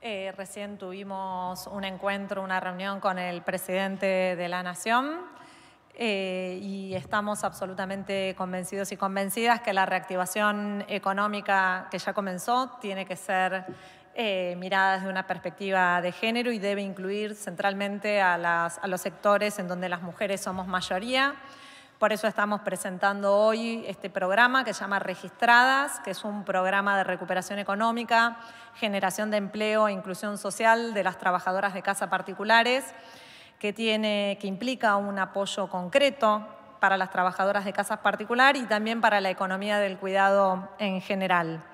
Eh, recién tuvimos un encuentro, una reunión con el presidente de la Nación eh, y estamos absolutamente convencidos y convencidas que la reactivación económica que ya comenzó tiene que ser eh, mirada desde una perspectiva de género y debe incluir centralmente a los sectores en donde las mujeres somos mayoría. Por eso estamos presentando hoy este programa que se llama Registradas, que es un programa de recuperación económica, generación de empleo e inclusión social de las trabajadoras de casa particulares, que, tiene, que implica un apoyo concreto para las trabajadoras de casas particular y también para la economía del cuidado en general.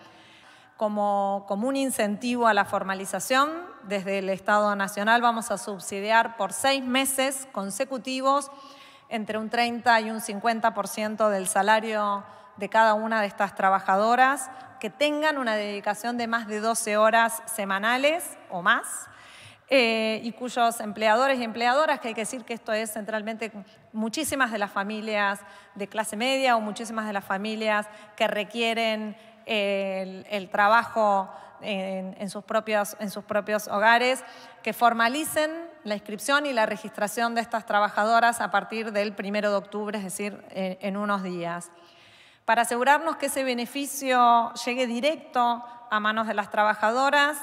Como, como, un incentivo a la formalización, desde el Estado Nacional vamos a subsidiar por seis meses consecutivos entre un 30 y un 50% del salario de cada una de estas trabajadoras, que tengan una dedicación de más de 12 horas semanales o más, eh, y cuyos empleadores y empleadoras, que hay que decir que esto es centralmente muchísimas de las familias de clase media o muchísimas de las familias que requieren el, trabajo en, sus propios, en sus propios hogares, que formalicen la inscripción y la registración de estas trabajadoras a partir del 1 de octubre, es decir, eh, en, unos días. Para asegurarnos que ese beneficio llegue directo a manos de las trabajadoras,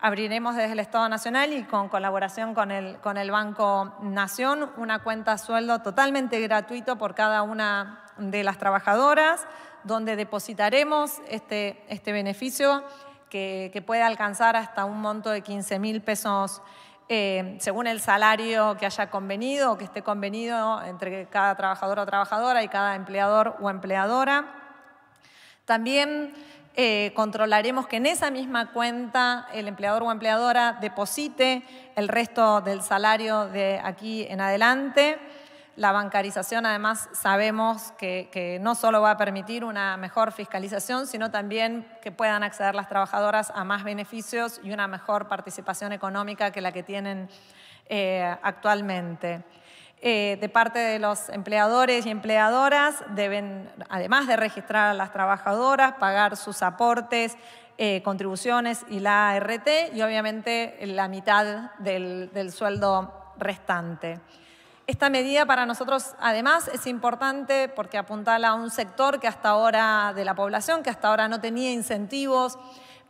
abriremos desde el Estado Nacional y con colaboración con el, con el Banco Nación una cuenta sueldo totalmente gratuito por cada una de las trabajadoras, donde depositaremos este, este beneficio que, que puede alcanzar hasta un monto de 15 mil pesos eh, según el salario que haya convenido o que esté convenido entre cada trabajador o trabajadora y cada empleador o empleadora. También eh, controlaremos que en esa misma cuenta el empleador o empleadora deposite el resto del salario de aquí en adelante. La bancarización, además, sabemos que, no solo va a permitir una mejor fiscalización, sino también que puedan acceder las trabajadoras a más beneficios y una mejor participación económica que la que tienen eh, actualmente. Eh, de parte de los empleadores y empleadoras, deben, además de registrar a las trabajadoras, pagar sus aportes, eh, contribuciones y la ART, y obviamente la mitad del sueldo restante. Esta medida para nosotros además es importante porque apuntala a un sector que hasta ahora de la población que hasta ahora no tenía incentivos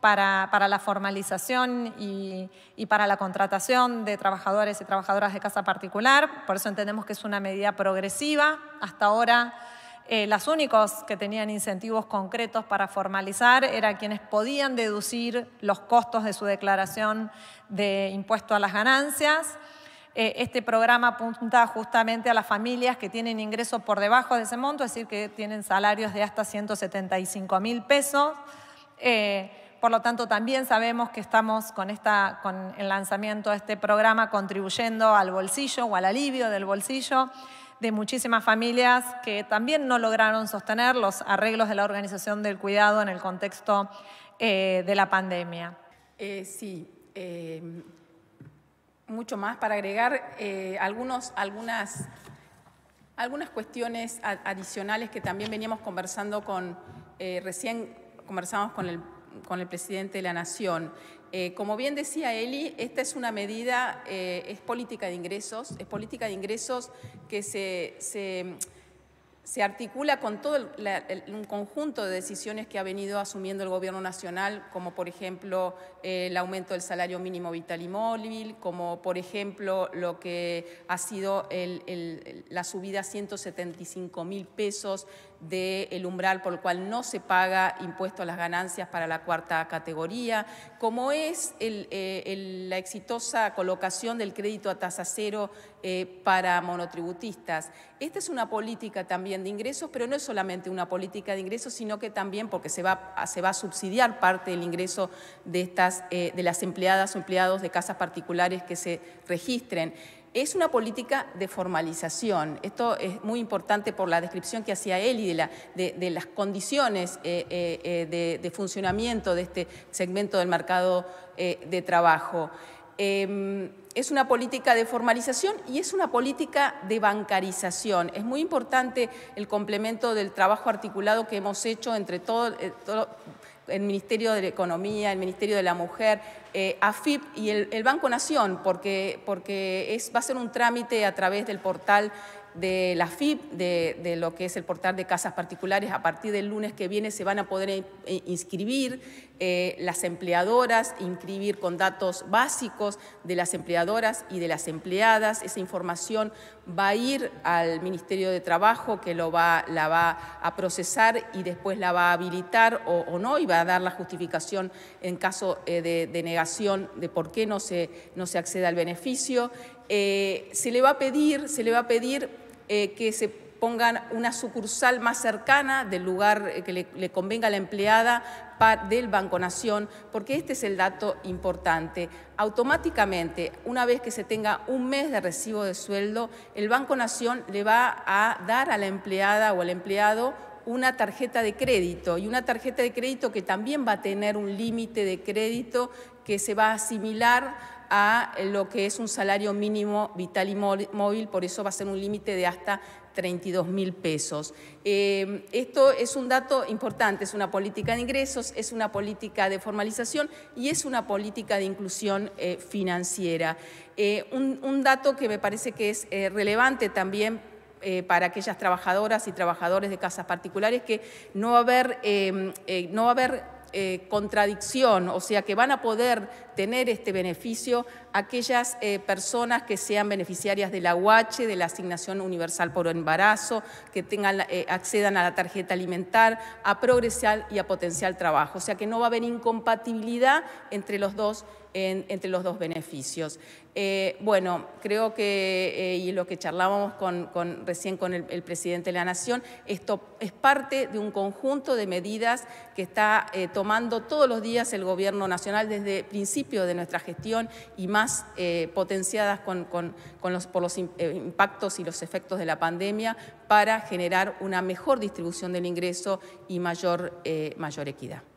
para, la formalización y, para la contratación de trabajadores y trabajadoras de casa particular. Por eso entendemos que es una medida progresiva. Hasta ahora las eh, los únicos que tenían incentivos concretos para formalizar eran quienes podían deducir los costos de su declaración de impuesto a las ganancias. Eh, este programa apunta justamente a las familias que tienen ingresos por debajo de ese monto, es decir, que tienen salarios de hasta 175 mil pesos. Eh, por lo tanto, también sabemos que estamos con, esta, con el lanzamiento de este programa contribuyendo al bolsillo o al alivio del bolsillo de muchísimas familias que también no lograron sostener los arreglos de la organización del cuidado en el contexto eh, de la pandemia. sí, mucho más para agregar eh, algunos, algunas, algunas cuestiones adicionales que también veníamos conversando con, eh, recién conversamos con el, con el presidente de la Nación. Eh, como bien decía Eli, esta es una medida, es política de ingresos, es política de ingresos que se, se se articula con todo un conjunto de decisiones que ha venido asumiendo el Gobierno Nacional, como por ejemplo el aumento del salario mínimo vital y móvil, como por ejemplo lo que ha sido la subida a 175 mil pesos del umbral por el cual no se paga impuesto a las ganancias para la cuarta categoría, como es eh, la exitosa colocación del crédito a tasa cero eh, para monotributistas. Esta es una política también de ingresos, pero no es solamente una política de ingresos, sino que también porque se va, a subsidiar parte del ingreso de, estas, eh, de las empleadas o empleados de casas particulares que se registren. Es una política de formalización. Esto es muy importante por la descripción que hacía él y de, las condiciones eh, de, funcionamiento de este segmento del mercado de trabajo. Em, es una política de formalización y es una política de bancarización. Es muy importante el complemento del trabajo articulado que hemos hecho entre todo, eh, el Ministerio de Economía, el Ministerio de la Mujer, eh, AFIP y el, Banco Nación, porque, es, va a ser un trámite a través del portal de la AFIP, de, lo que es el portal de casas particulares, a partir del lunes que viene se van a poder eh, inscribir eh, las empleadoras, inscribir con datos básicos de las empleadoras y de las empleadas. Esa información va a ir al Ministerio de Trabajo que lo va, la va a procesar y después la va a habilitar o, no y va a dar la justificación en caso eh, de, negación de por qué no se, no se accede al beneficio. Eh, se le va a pedir, se le va a pedir que se pongan una sucursal más cercana del lugar eh, que le, convenga a la empleada del Banco Nación, porque este es el dato importante. Automáticamente, una vez que se tenga un mes de recibo de sueldo, el Banco Nación le va a dar a la empleada o al empleado una tarjeta de crédito y una tarjeta de crédito que también va a tener un límite de crédito que se va a asimilar a lo que es un salario mínimo vital y móvil, por eso va a ser un límite de hasta 32 mil pesos. Eh, esto es un dato importante, es una política de ingresos, es una política de formalización y es una política de inclusión eh, financiera. Eh, un, dato que me parece que es relevante también para aquellas trabajadoras y trabajadores de casas particulares que no va a haber, no va a haber eh, contradicción, o sea que van a poder tener este beneficio aquellas eh, personas que sean beneficiarias de la UH, de la asignación universal por embarazo, que tengan, eh, accedan a la tarjeta alimentar, a progresar y a potencial trabajo. O sea que no va a haber incompatibilidad entre los dos, entre los dos beneficios. bueno, creo que, y lo que charlábamos con, recién con el, el, presidente de la Nación, esto es parte de un conjunto de medidas que está tomando tomando todos los días el Gobierno Nacional desde el principio de nuestra gestión y más eh, potenciadas con, con, los, por los eh, impactos y los efectos de la pandemia para generar una mejor distribución del ingreso y mayor, eh, mayor equidad.